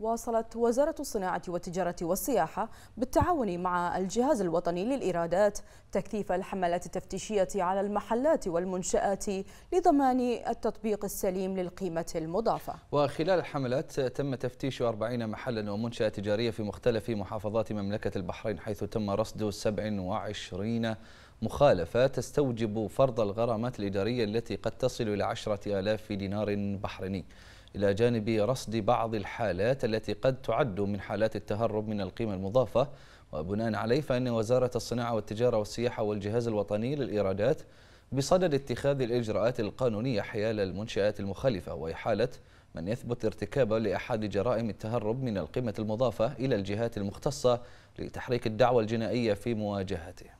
واصلت وزارة الصناعة والتجارة والسياحة بالتعاون مع الجهاز الوطني للإيرادات تكثيف الحملات التفتيشية على المحلات والمنشآت لضمان التطبيق السليم للقيمة المضافة وخلال الحملات تم تفتيش 40 محلا ومنشأة تجارية في مختلف محافظات مملكة البحرين حيث تم رصد 27 مخالفة تستوجب فرض الغرامات الإدارية التي قد تصل إلى 10000 دينار بحريني إلى جانب رصد بعض الحالات التي قد تعد من حالات التهرب من القيمة المضافة وبناء عليه فإن وزارة الصناعة والتجارة والسياحة والجهاز الوطني للإيرادات بصدد اتخاذ الإجراءات القانونية حيال المنشآت المخالفة وإحالة من يثبت ارتكابه لأحد جرائم التهرب من القيمة المضافة إلى الجهات المختصة لتحريك الدعوة الجنائية في مواجهته